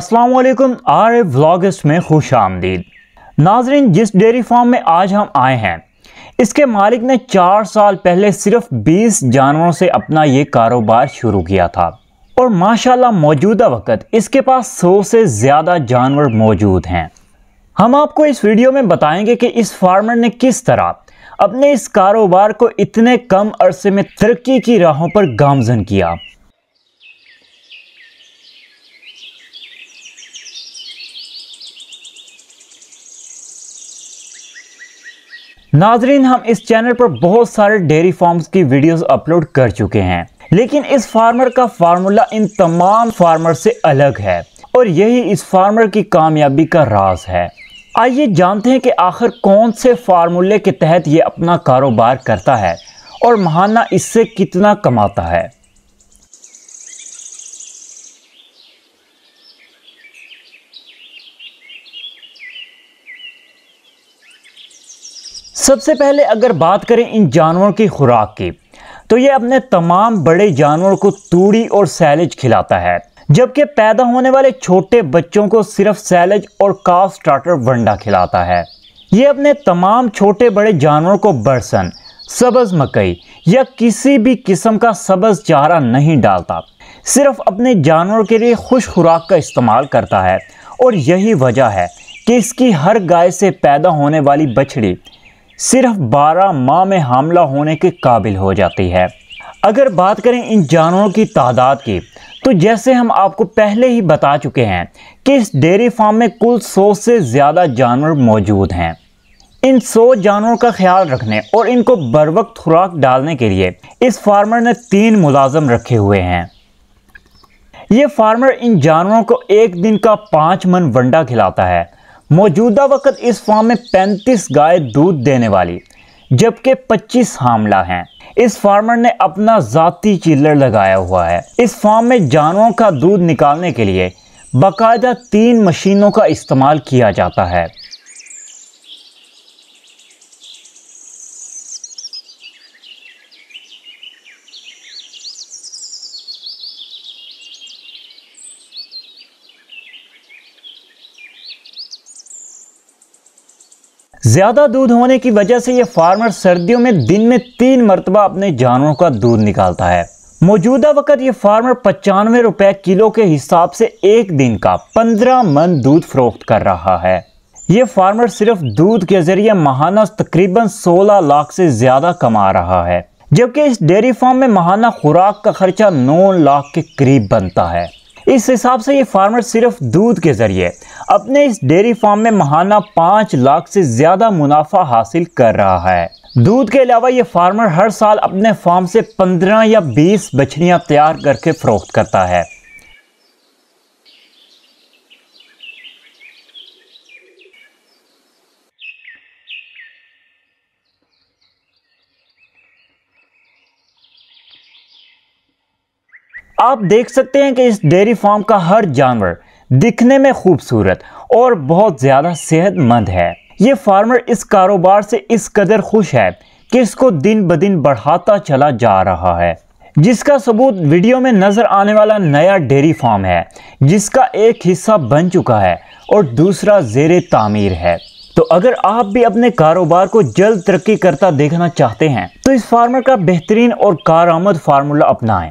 वालेकुम R A में खुश आमदीद नाजरीन जिस डेयरी फार्म में आज हम आए हैं इसके मालिक ने चार साल पहले सिर्फ 20 जानवरों से अपना ये कारोबार शुरू किया था और माशाल्लाह मौजूदा वक्त इसके पास 100 से ज़्यादा जानवर मौजूद हैं हम आपको इस वीडियो में बताएंगे कि इस फार्मर ने किस तरह अपने इस कारोबार को इतने कम अरसे में तरक्की की राहों पर गामजन किया नाजरीन हम इस चैनल पर बहुत सारे डेयरी फार्म्स की वीडियोस अपलोड कर चुके हैं लेकिन इस फार्मर का फार्मूला इन तमाम फार्मर से अलग है और यही इस फार्मर की कामयाबी का राज है आइए जानते हैं कि आखिर कौन से फार्मूले के तहत ये अपना कारोबार करता है और महाना इससे कितना कमाता है सबसे पहले अगर बात करें इन जानवरों की खुराक की तो ये अपने तमाम बड़े जानवरों को तूड़ी और सैलेज खिलाता है जबकि पैदा होने वाले छोटे बच्चों को सिर्फ सैलेज और काफ स्टार्टर वंडा खिलाता है ये अपने तमाम छोटे बड़े जानवरों को बरसन सब्ज मकई या किसी भी किस्म का सब्ज चारा नहीं डालता सिर्फ अपने जानवरों के लिए खुश खुराक का इस्तेमाल करता है और यही वजह है कि इसकी हर गाय से पैदा होने वाली बछड़ी सिर्फ 12 माह में हमला होने के काबिल हो जाती है अगर बात करें इन जानवरों की तादाद की तो जैसे हम आपको पहले ही बता चुके हैं कि इस डेयरी फार्म में कुल 100 से ज़्यादा जानवर मौजूद हैं इन 100 जानवरों का ख्याल रखने और इनको बर वक्त खुराक डालने के लिए इस फार्मर ने तीन मुलाजम रखे हुए हैं ये फार्मर इन जानवरों को एक दिन का पाँच मन वंडा खिलाता है मौजूदा वक्त इस फार्म में 35 गाय दूध देने वाली जबकि 25 हामला हैं इस फार्मर ने अपना ज़ाती चिल्लर लगाया हुआ है इस फार्म में जानवरों का दूध निकालने के लिए बाकायदा तीन मशीनों का इस्तेमाल किया जाता है ज़्यादा दूध होने की वजह से यह फार्मर सर्दियों में दिन में तीन मरतबा अपने जानवरों का दूध निकालता है मौजूदा वक्त ये फार्मर पचानवे रुपए किलो के हिसाब से एक दिन का पंद्रह मन दूध फरोख्त कर रहा है ये फार्मर सिर्फ दूध के जरिए महाना तकरीबन 16 लाख से ज़्यादा कमा रहा है जबकि इस डेयरी फार्म में महाना खुराक का खर्चा नौ लाख के करीब बनता है इस हिसाब से ये फार्मर सिर्फ दूध के ज़रिए अपने इस डेयरी फार्म में महाना पाँच लाख से ज़्यादा मुनाफा हासिल कर रहा है दूध के अलावा ये फार्मर हर साल अपने फार्म से पंद्रह या बीस बछड़ियाँ तैयार करके फ़रोख्त करता है आप देख सकते हैं कि इस डेयरी फार्म का हर जानवर दिखने में खूबसूरत और बहुत ज़्यादा सेहतमंद है ये फार्मर इस कारोबार से इस कदर खुश है कि इसको दिन ब दिन बढ़ाता चला जा रहा है जिसका सबूत वीडियो में नज़र आने वाला नया डेयरी फार्म है जिसका एक हिस्सा बन चुका है और दूसरा जेर तामीर है तो अगर आप भी अपने कारोबार को जल्द तरक्की करता देखना चाहते हैं तो इस फार्मर का बेहतरीन और कारआमद फार्मूला अपनाएं